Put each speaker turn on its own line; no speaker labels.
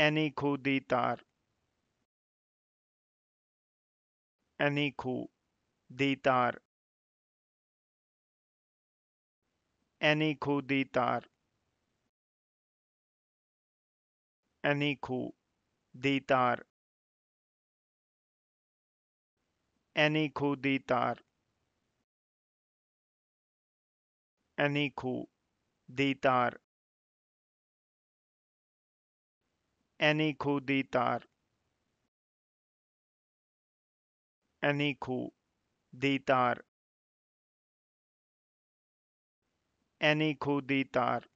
any खू दी तार any खू दी तार एनी खू दी तार एनी खू दी तार एनी खू दी तार एनी खू दी तार एनी खू दी तार एनी खू दी तार एनी खू दी तार